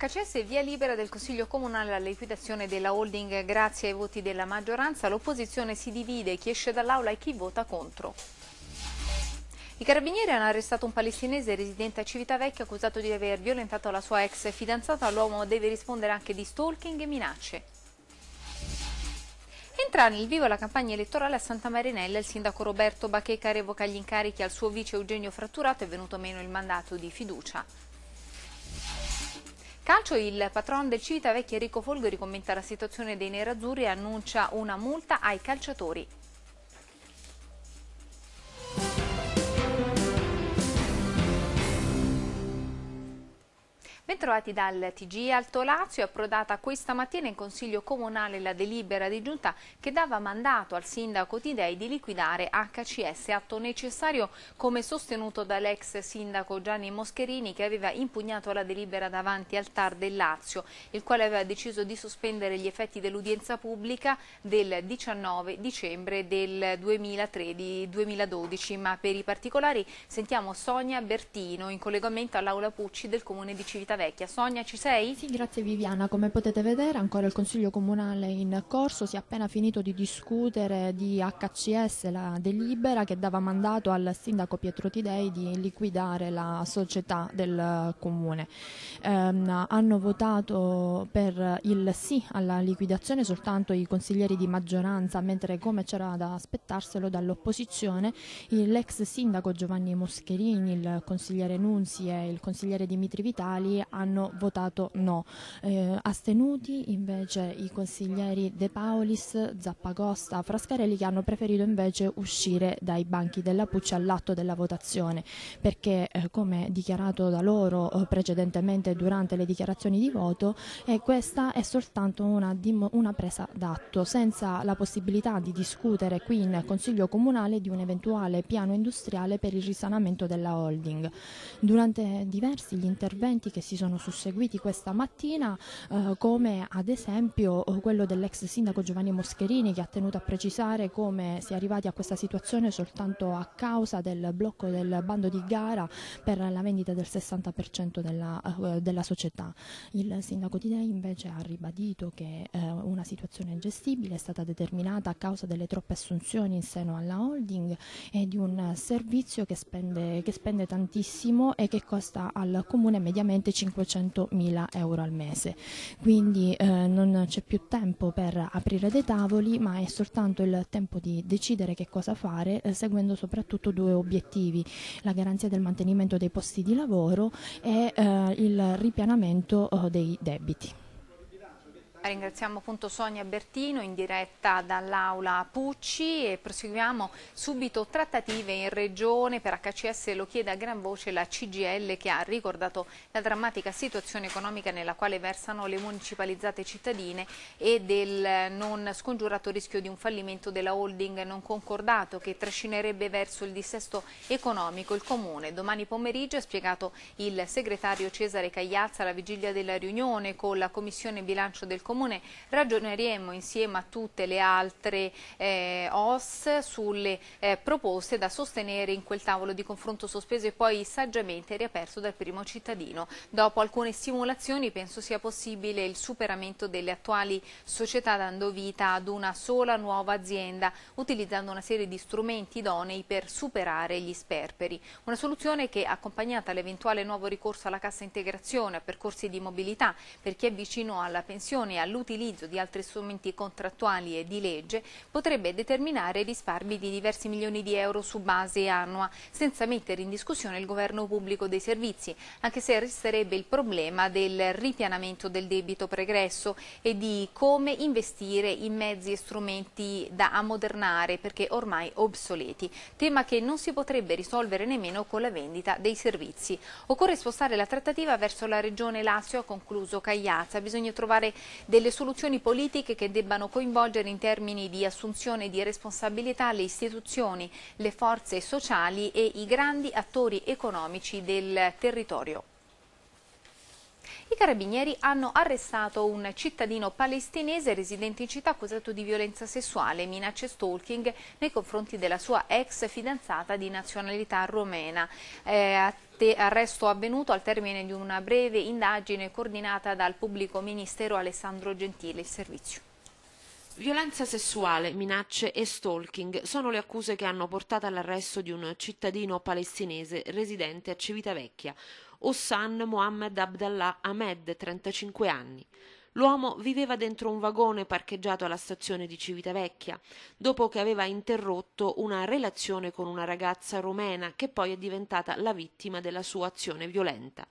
HCS via libera del Consiglio Comunale alla liquidazione della holding grazie ai voti della maggioranza, l'opposizione si divide, chi esce dall'aula e chi vota contro. I carabinieri hanno arrestato un palestinese residente a Civitavecchia accusato di aver violentato la sua ex fidanzata, l'uomo deve rispondere anche di stalking e minacce. Entra nel vivo la campagna elettorale a Santa Marinella, il sindaco Roberto Bacheca revoca gli incarichi al suo vice Eugenio Fratturato, è venuto meno il mandato di fiducia. Calcio, il patron del Civitavecchia Enrico Folgori commenta la situazione dei nerazzurri e annuncia una multa ai calciatori Bentrovati dal TG Alto Lazio, è approdata questa mattina in Consiglio Comunale la delibera di giunta che dava mandato al sindaco Tidei di liquidare HCS, atto necessario come sostenuto dall'ex sindaco Gianni Moscherini che aveva impugnato la delibera davanti al TAR del Lazio, il quale aveva deciso di sospendere gli effetti dell'udienza pubblica del 19 dicembre del 2013-2012, ma per i particolari sentiamo Sonia Bertino in collegamento all'Aula Pucci del Comune di Civitavecchia. Vecchia. Sonia, ci sei? Sì, grazie Viviana. Come potete vedere, ancora il Consiglio Comunale in corso si è appena finito di discutere di HCS, la delibera che dava mandato al sindaco Pietro Tidei di liquidare la società del eh, comune. Ehm, hanno votato per il sì alla liquidazione soltanto i consiglieri di maggioranza, mentre come c'era da aspettarselo dall'opposizione, l'ex sindaco Giovanni Moscherini, il consigliere Nunzi e il consigliere Dimitri Vitali hanno votato no. Eh, astenuti invece i consiglieri De Paolis, Zappagosta, Frascarelli che hanno preferito invece uscire dai banchi della Puccia all'atto della votazione perché eh, come dichiarato da loro eh, precedentemente durante le dichiarazioni di voto eh, questa è soltanto una, una presa d'atto senza la possibilità di discutere qui in Consiglio Comunale di un eventuale piano industriale per il risanamento della holding. Durante diversi gli interventi che si sono susseguiti questa mattina, eh, come ad esempio eh, quello dell'ex sindaco Giovanni Moscherini che ha tenuto a precisare come si è arrivati a questa situazione soltanto a causa del blocco del bando di gara per la vendita del 60% della, eh, della, società. Il sindaco di Dei invece ha ribadito che eh, una situazione gestibile è stata determinata a causa delle troppe assunzioni in seno alla holding e di un eh, servizio che spende, che spende tantissimo e che costa al comune mediamente 500.000 euro al mese. Quindi eh, non c'è più tempo per aprire dei tavoli, ma è soltanto il tempo di decidere che cosa fare, eh, seguendo soprattutto due obiettivi, la garanzia del mantenimento dei posti di lavoro e eh, il ripianamento eh, dei debiti. Ringraziamo appunto Sonia Bertino in diretta dall'Aula Pucci e proseguiamo subito trattative in Regione per HCS lo chiede a gran voce la CGL che ha ricordato la drammatica situazione economica nella quale versano le municipalizzate cittadine e del non scongiurato rischio di un fallimento della holding non concordato che trascinerebbe verso il dissesto economico il Comune. Domani pomeriggio ha spiegato il segretario Cesare Cagliazza alla vigilia della riunione con la Commissione Bilancio del Comune Comune ragioneremo insieme a tutte le altre eh, OS sulle eh, proposte da sostenere in quel tavolo di confronto sospeso e poi saggiamente riaperto dal primo cittadino. Dopo alcune simulazioni penso sia possibile il superamento delle attuali società dando vita ad una sola nuova azienda utilizzando una serie di strumenti idonei per superare gli sperperi. Una soluzione che accompagnata all'eventuale nuovo ricorso alla cassa integrazione, a percorsi di mobilità per chi è vicino alla pensione e al l'utilizzo di altri strumenti contrattuali e di legge potrebbe determinare risparmi di diversi milioni di euro su base annua, senza mettere in discussione il governo pubblico dei servizi, anche se resterebbe il problema del ripianamento del debito pregresso e di come investire in mezzi e strumenti da ammodernare perché ormai obsoleti, tema che non si potrebbe risolvere nemmeno con la vendita dei servizi. Occorre spostare la trattativa verso la regione Lazio, ha concluso Cagliazza. Bisogna trovare delle soluzioni politiche che debbano coinvolgere in termini di assunzione di responsabilità le istituzioni, le forze sociali e i grandi attori economici del territorio. I carabinieri hanno arrestato un cittadino palestinese residente in città accusato di violenza sessuale, minacce e stalking nei confronti della sua ex fidanzata di nazionalità romena. Eh, arresto avvenuto al termine di una breve indagine coordinata dal pubblico ministero Alessandro Gentile. Il servizio. Violenza sessuale, minacce e stalking sono le accuse che hanno portato all'arresto di un cittadino palestinese residente a Civitavecchia, Ossan Mohammed Abdallah Ahmed, 35 anni. L'uomo viveva dentro un vagone parcheggiato alla stazione di Civitavecchia, dopo che aveva interrotto una relazione con una ragazza romena che poi è diventata la vittima della sua azione violenta.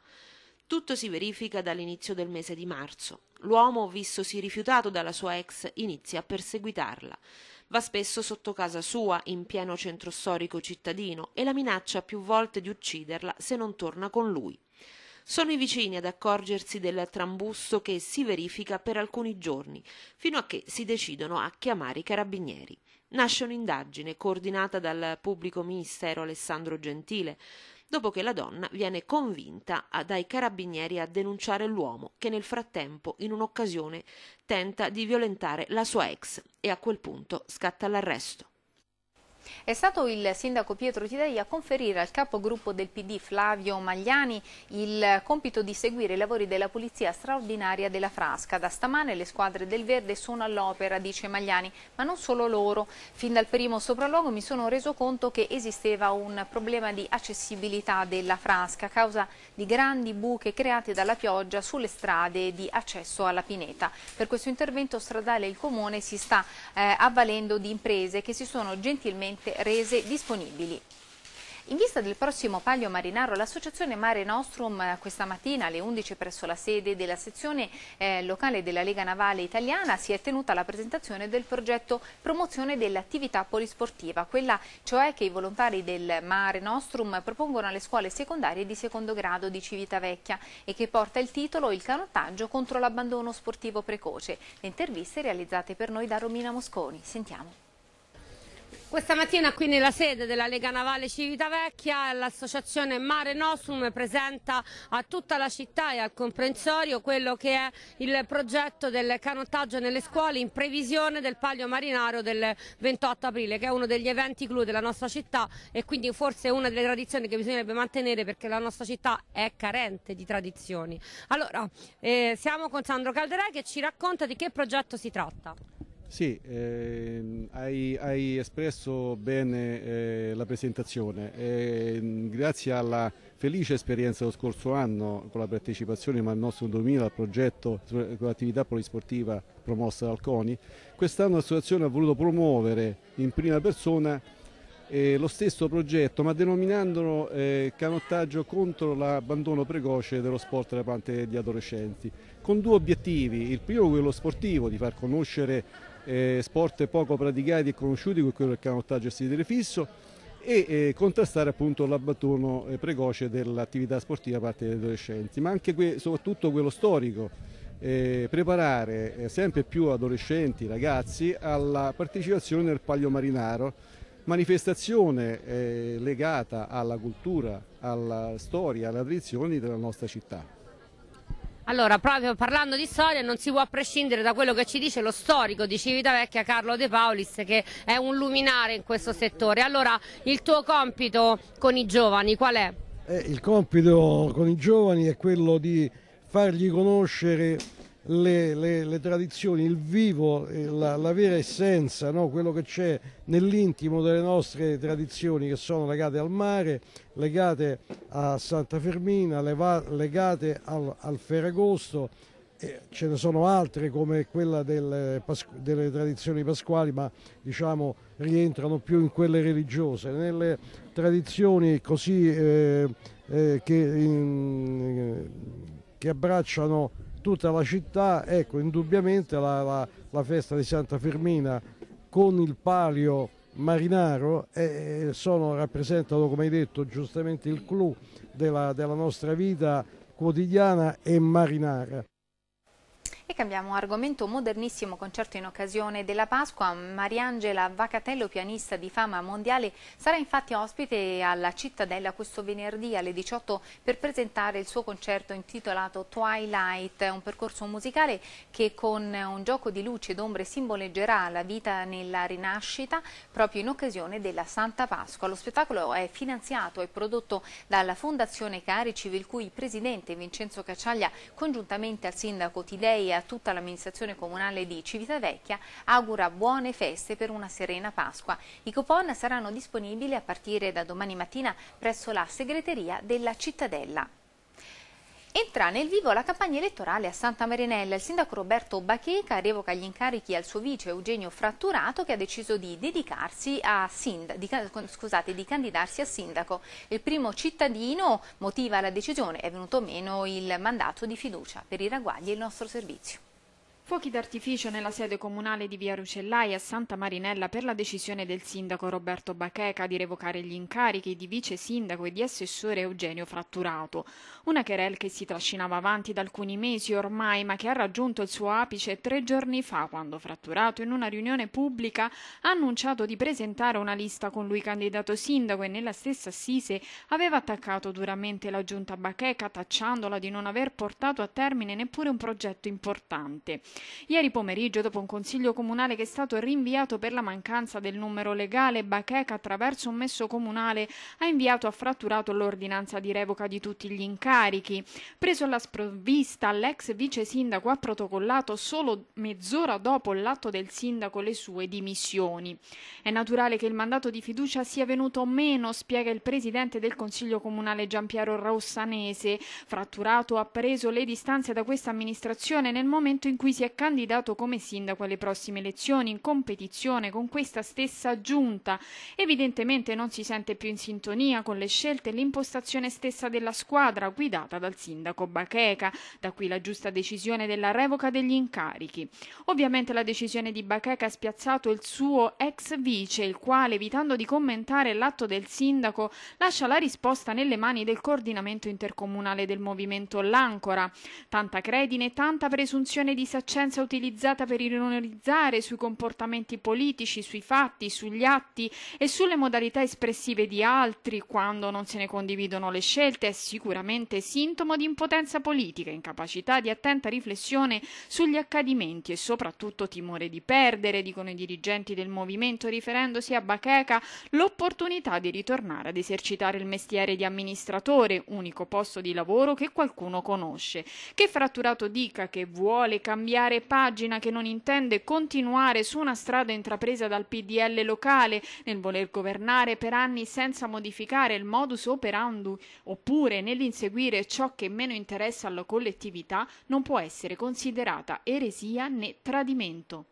Tutto si verifica dall'inizio del mese di marzo. L'uomo, vissosi rifiutato dalla sua ex, inizia a perseguitarla va spesso sotto casa sua in pieno centro storico cittadino e la minaccia più volte di ucciderla se non torna con lui sono i vicini ad accorgersi del trambusto che si verifica per alcuni giorni, fino a che si decidono a chiamare i carabinieri. Nasce un'indagine coordinata dal pubblico ministero Alessandro Gentile, dopo che la donna viene convinta dai carabinieri a denunciare l'uomo che nel frattempo in un'occasione tenta di violentare la sua ex e a quel punto scatta l'arresto. È stato il sindaco Pietro Tidei a conferire al capogruppo del PD Flavio Magliani il compito di seguire i lavori della pulizia straordinaria della Frasca. Da stamane le squadre del Verde sono all'opera, dice Magliani, ma non solo loro. Fin dal primo sopralluogo mi sono reso conto che esisteva un problema di accessibilità della Frasca a causa di grandi buche create dalla pioggia sulle strade di accesso alla pineta. Per questo intervento stradale il Comune si sta eh, avvalendo di imprese che si sono gentilmente rese disponibili. In vista del prossimo Paglio Marinaro, l'associazione Mare Nostrum eh, questa mattina alle 11 presso la sede della sezione eh, locale della Lega Navale Italiana si è tenuta la presentazione del progetto Promozione dell'attività polisportiva, quella cioè che i volontari del Mare Nostrum propongono alle scuole secondarie di secondo grado di Civitavecchia e che porta il titolo Il canottaggio contro l'abbandono sportivo precoce. Le interviste realizzate per noi da Romina Mosconi. Sentiamo. Questa mattina qui nella sede della Lega Navale Civitavecchia l'associazione Mare Nostrum presenta a tutta la città e al comprensorio quello che è il progetto del canottaggio nelle scuole in previsione del palio marinaro del 28 aprile che è uno degli eventi clou della nostra città e quindi forse una delle tradizioni che bisognerebbe mantenere perché la nostra città è carente di tradizioni. Allora, eh, siamo con Sandro Calderai che ci racconta di che progetto si tratta. Sì, eh, hai, hai, espresso bene eh, la presentazione. Eh, grazie alla felice esperienza dello scorso anno con la partecipazione al nostro 2000 al progetto con l'attività polisportiva promossa dal CONI, quest'anno l'associazione ha voluto promuovere in prima persona eh, lo stesso progetto ma denominandolo eh, canottaggio contro l'abbandono precoce dello sport da parte di adolescenti con due obiettivi, il primo quello sportivo di far conoscere eh, sport poco praticati e conosciuti come quello del canottaggio a sedere fisso e eh, contrastare appunto l'abbandono eh, precoce dell'attività sportiva da parte degli adolescenti, ma anche que soprattutto quello storico, eh, preparare eh, sempre più adolescenti, ragazzi alla partecipazione nel Paglio Marinaro, manifestazione eh, legata alla cultura, alla storia, alle tradizioni della nostra città. Allora, proprio parlando di storia non si può prescindere da quello che ci dice lo storico di Civitavecchia Carlo De Paulis che è un luminare in questo settore. Allora, il tuo compito con i giovani qual è? Eh, il compito con i giovani è quello di fargli conoscere le, le, le tradizioni, il vivo, eh, la, la vera essenza, no? quello che c'è nell'intimo delle nostre tradizioni che sono legate al mare, legate a Santa Fermina, legate al, al Ferragosto, eh, ce ne sono altre come quella del, delle tradizioni pasquali, ma diciamo rientrano più in quelle religiose, nelle tradizioni così eh, eh, che, in, che, abbracciano tutta la città, ecco indubbiamente la, la, la festa di Santa Firmina con il palio Marinaro eh, eh sono, rappresentano, come hai detto giustamente, il clou della, della nostra vita quotidiana e marinara. E cambiamo argomento modernissimo concerto in occasione della Pasqua. Mariangela Vacatello, pianista di fama mondiale, sarà infatti ospite alla Cittadella questo venerdì alle 18 per presentare il suo concerto intitolato Twilight, un percorso musicale che con un gioco di luci ed ombre simboleggerà la vita nella rinascita proprio in occasione della Santa Pasqua. Lo spettacolo è finanziato e prodotto dalla Fondazione Carici, il cui presidente Vincenzo Cacciaglia, congiuntamente al sindaco Tidei a tutta l'amministrazione comunale di Civitavecchia augura buone feste per una serena Pasqua. I coupon saranno disponibili a partire da domani mattina presso la segreteria della cittadella. Entra nel vivo la campagna elettorale a Santa Marinella. Il sindaco Roberto Bacheca revoca gli incarichi al suo vice Eugenio Fratturato che ha deciso di, sind... di... Scusate, di candidarsi a sindaco. Il primo cittadino motiva la decisione, è venuto meno il mandato di fiducia. Per i ragguagli il nostro servizio. Fuochi d'artificio nella sede comunale di Via Rucellai a Santa Marinella per la decisione del sindaco Roberto Bacheca di revocare gli incarichi di vice sindaco e di assessore Eugenio Fratturato. Una querel che si trascinava avanti da alcuni mesi ormai, ma che ha raggiunto il suo apice tre giorni fa, quando Fratturato in una riunione pubblica ha annunciato di presentare una lista con lui candidato sindaco e nella stessa assise aveva attaccato duramente la giunta Bacheca, tacciandola di non aver portato a termine neppure un progetto importante. Ieri pomeriggio, dopo un consiglio comunale che è stato rinviato per la mancanza del numero legale, Bacheca, attraverso un messo comunale, ha inviato a fratturato l'ordinanza di revoca di tutti gli incarichi. Preso alla sprovvista, l'ex vice sindaco ha protocollato solo mezz'ora dopo l'atto del sindaco le sue dimissioni. È naturale che il mandato di fiducia sia venuto meno, spiega il presidente del Consiglio Comunale Giampiero Rossanese. Fratturato ha preso le distanze da questa amministrazione nel momento in cui si è è candidato come sindaco alle prossime elezioni in competizione con questa stessa giunta. Evidentemente non si sente più in sintonia con le scelte e l'impostazione stessa della squadra guidata dal sindaco Bacheca, da qui la giusta decisione della revoca degli incarichi. Ovviamente la decisione di Bacheca ha spiazzato il suo ex vice, il quale, evitando di commentare l'atto del sindaco, lascia la risposta nelle mani del coordinamento intercomunale del movimento L'Ancora. Tanta credine e tanta presunzione di saccenza conoscenza utilizzata per ironizzare sui comportamenti politici, sui fatti, sugli atti e sulle modalità espressive di altri quando non se ne condividono le scelte è sicuramente sintomo di impotenza politica, incapacità di attenta riflessione sugli accadimenti e soprattutto timore di perdere, dicono i dirigenti del movimento riferendosi a Bacheca, l'opportunità di ritornare ad esercitare il mestiere di amministratore, unico posto di lavoro che qualcuno conosce. Che fratturato dica che vuole cambiare cambiare pagina, che non intende continuare su una strada intrapresa dal PDL locale nel voler governare per anni senza modificare il modus operandi, oppure nell'inseguire ciò che meno interessa alla collettività, non può essere considerata eresia né tradimento.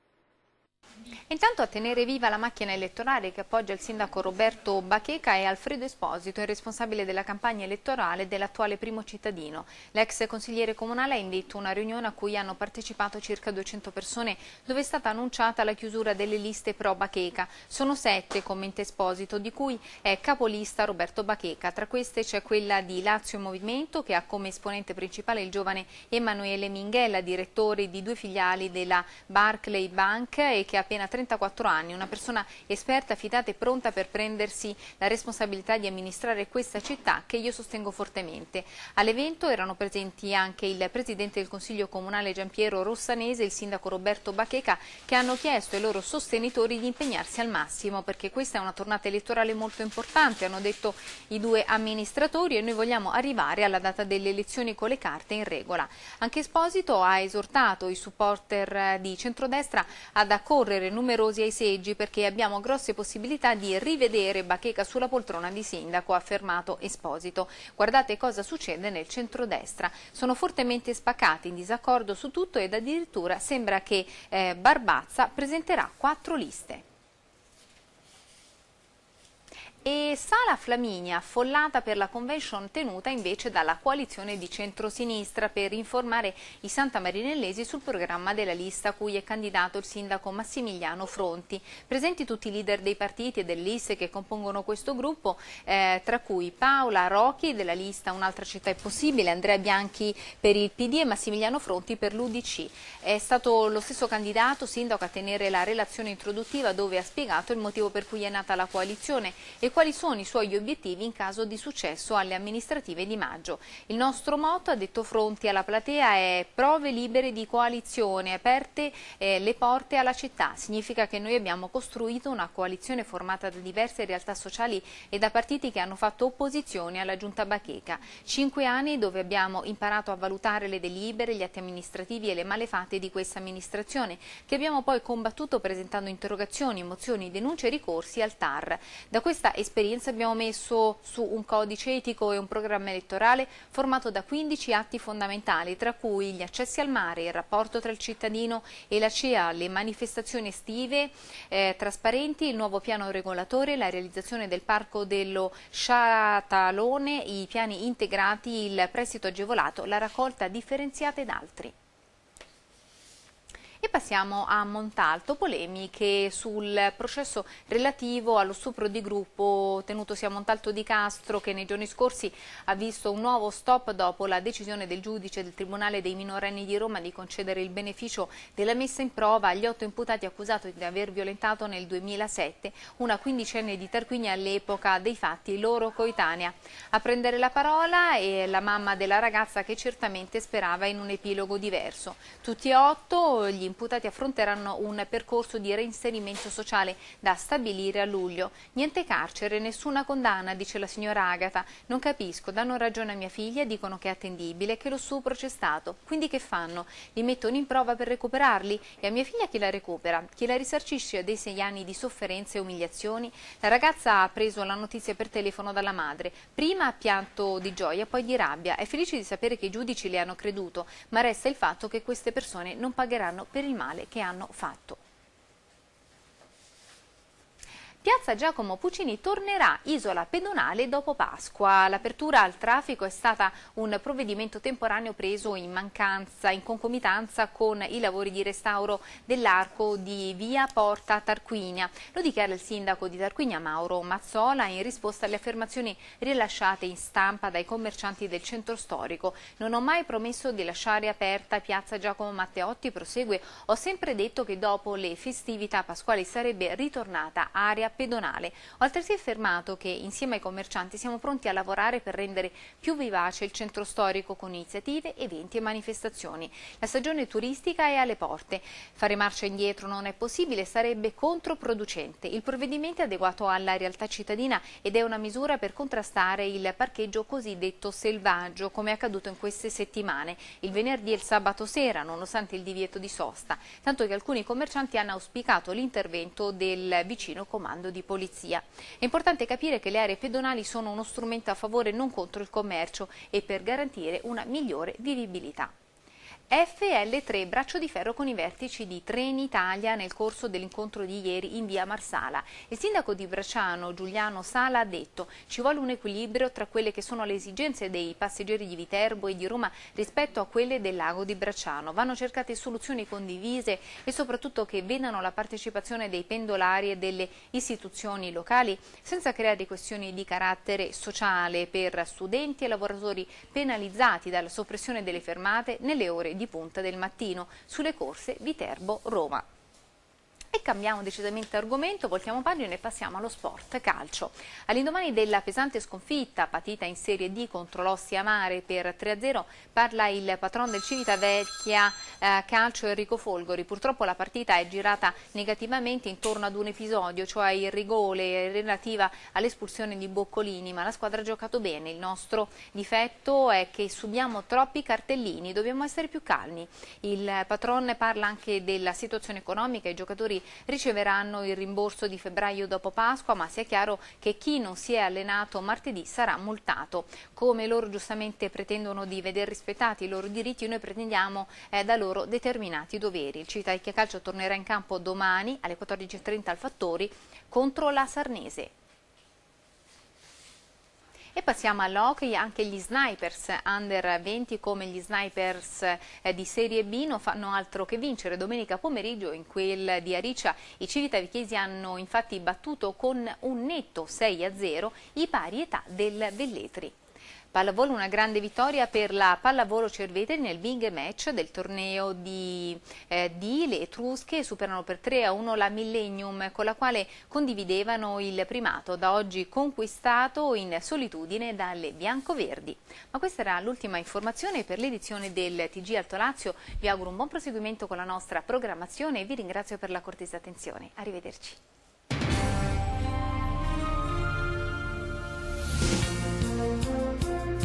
Intanto a tenere viva la macchina elettorale che appoggia il sindaco Roberto Bacheca è Alfredo Esposito, il responsabile della campagna elettorale dell'attuale primo cittadino. L'ex consigliere comunale ha indetto una riunione a cui hanno partecipato circa 200 persone dove è stata annunciata la chiusura delle liste pro Bacheca. Sono sette, commenta Esposito, di cui è capolista Roberto Bacheca. Tra queste c'è quella di Lazio Movimento che ha come esponente principale il giovane Emanuele Minghella, direttore di due filiali della Barclay Bank e che ha appena 34 anni, una persona esperta, fidata e pronta per prendersi la responsabilità di amministrare questa città che io sostengo fortemente. All'evento erano presenti anche il Presidente del Consiglio Comunale Giampiero Rossanese e il Sindaco Roberto Bacheca che hanno chiesto ai loro sostenitori di impegnarsi al massimo perché questa è una tornata elettorale molto importante, hanno detto i due amministratori e noi vogliamo arrivare alla data delle elezioni con le carte in regola. Anche Esposito ha esortato i supporter eh, di centrodestra ad accorrere correre numerosi ai seggi perché abbiamo grosse possibilità di rivedere Bacheca sulla poltrona di sindaco, ha affermato Esposito. Guardate cosa succede nel centrodestra. Sono fortemente spaccati, in disaccordo su tutto ed addirittura sembra che eh, Barbazza presenterà quattro liste e Sala Flaminia affollata per la convention tenuta invece dalla coalizione di centrosinistra per informare i santamarinellesi sul programma della lista a cui è candidato il sindaco Massimiliano Fronti. Presenti tutti i leader dei partiti e delle liste che compongono questo gruppo, eh, tra cui Paola Rocchi della lista Un'altra città è possibile, Andrea Bianchi per il PD e Massimiliano Fronti per l'Udc. È stato lo stesso candidato sindaco a tenere la relazione introduttiva dove ha spiegato il motivo per cui è nata la coalizione e quali sono i suoi obiettivi in caso di successo alle amministrative di maggio. Il nostro motto, ha detto Fronti alla platea, è prove libere di coalizione, aperte eh, le porte alla città. Significa che noi abbiamo costruito una coalizione formata da diverse realtà sociali e da partiti che hanno fatto opposizione alla giunta Bacheca. Cinque anni dove abbiamo imparato a valutare le delibere, gli atti amministrativi e le malefatte di questa amministrazione, che abbiamo poi combattuto presentando interrogazioni, mozioni, denunce e ricorsi al TAR. Da questa esperienza abbiamo messo su un codice etico e un programma elettorale formato da 15 atti fondamentali, tra cui gli accessi al mare, il rapporto tra il cittadino e la CEA, le manifestazioni estive eh, trasparenti, il nuovo piano regolatore, la realizzazione del parco dello Sciatalone, i piani integrati, il prestito agevolato, la raccolta differenziata ed altri. E passiamo a Montalto, polemiche sul processo relativo allo stupro di gruppo tenutosi a Montalto di Castro che nei giorni scorsi ha visto un nuovo stop dopo la decisione del giudice del Tribunale dei minorenni di Roma di concedere il beneficio della messa in prova agli otto imputati accusati di aver violentato nel 2007 una quindicenne di Tarquini all'epoca dei fatti loro coetanea. A prendere la parola è la mamma della ragazza che certamente sperava in un epilogo diverso. Tutti e otto gli imputati imputati affronteranno un percorso di reinserimento sociale da stabilire a luglio. Niente carcere, nessuna condanna, dice la signora Agata. Non capisco, danno ragione a mia figlia, dicono che è attendibile, che lo stupro c'è stato. Quindi che fanno? Li mettono in prova per recuperarli? E a mia figlia chi la recupera? Chi la risarcisce dei sei anni di sofferenze e umiliazioni? La ragazza ha preso la notizia per telefono dalla madre. Prima ha pianto di gioia, poi di rabbia. È felice di sapere che i giudici le hanno creduto, ma resta il fatto che queste persone non pagheranno per il male che hanno fatto. Piazza Giacomo Puccini tornerà isola pedonale dopo Pasqua. L'apertura al traffico è stata un provvedimento temporaneo preso in mancanza, in concomitanza con i lavori di restauro dell'arco di via Porta Tarquinia. Lo dichiara il sindaco di Tarquinia Mauro Mazzola in risposta alle affermazioni rilasciate in stampa dai commercianti del centro storico. Non ho mai promesso di lasciare aperta Piazza Giacomo Matteotti, prosegue. Ho sempre detto che dopo le festività pasquali sarebbe ritornata aria pedonale. Ho altresì affermato che insieme ai commercianti siamo pronti a lavorare per rendere più vivace il centro storico con iniziative, eventi e manifestazioni. La stagione turistica è alle porte. Fare marcia indietro non è possibile, sarebbe controproducente. Il provvedimento è adeguato alla realtà cittadina ed è una misura per contrastare il parcheggio cosiddetto selvaggio, come è accaduto in queste settimane, il venerdì e il sabato sera, nonostante il divieto di sosta, tanto che alcuni commercianti hanno auspicato l'intervento del vicino comando comando di polizia. È importante capire che le aree pedonali sono uno strumento a favore non contro il commercio e per garantire una migliore vivibilità. FL3 braccio di ferro con i vertici di Trenitalia nel corso dell'incontro di ieri in via Marsala. Il sindaco di Bracciano Giuliano Sala ha detto ci vuole un equilibrio tra quelle che sono le esigenze dei passeggeri di Viterbo e di Roma rispetto a quelle del lago di Bracciano. Vanno cercate soluzioni condivise e soprattutto che vedano la partecipazione dei pendolari e delle istituzioni locali senza creare questioni di carattere sociale per studenti e lavoratori penalizzati dalla soppressione delle fermate nelle ore di di punta del mattino sulle corse Viterbo-Roma. E cambiamo decisamente argomento, voltiamo pagina e passiamo allo sport calcio. All'indomani della pesante sconfitta patita in Serie D contro l'Ostia Mare per 3-0 parla il patron del Civitavecchia eh, Calcio Enrico Folgori. Purtroppo la partita è girata negativamente intorno ad un episodio, cioè il rigore relativa all'espulsione di Boccolini, ma la squadra ha giocato bene. Il nostro difetto è che subiamo troppi cartellini, dobbiamo essere più calmi. Il patron parla anche della situazione economica, i giocatori riceveranno il rimborso di febbraio dopo Pasqua, ma sia chiaro che chi non si è allenato martedì sarà multato. Come loro giustamente pretendono di veder rispettati i loro diritti, noi pretendiamo eh, da loro determinati doveri. Il Cita Calcio tornerà in campo domani alle 14.30 al Fattori contro la Sarnese. E passiamo all'hockey, anche gli snipers under 20 come gli snipers eh, di Serie B non fanno altro che vincere domenica pomeriggio in quel di Aricia. I Civitavichesi hanno infatti battuto con un netto 6 0 i pari età del Velletri. Pallavolo una grande vittoria per la Pallavolo Cerveteri nel big match del torneo di, eh, di Le Etrusche superano per 3 a 1 la Millennium con la quale condividevano il primato da oggi conquistato in solitudine dalle biancoverdi. Ma questa era l'ultima informazione per l'edizione del TG Alto Lazio. Vi auguro un buon proseguimento con la nostra programmazione e vi ringrazio per la cortesa attenzione. Arrivederci. Thank you.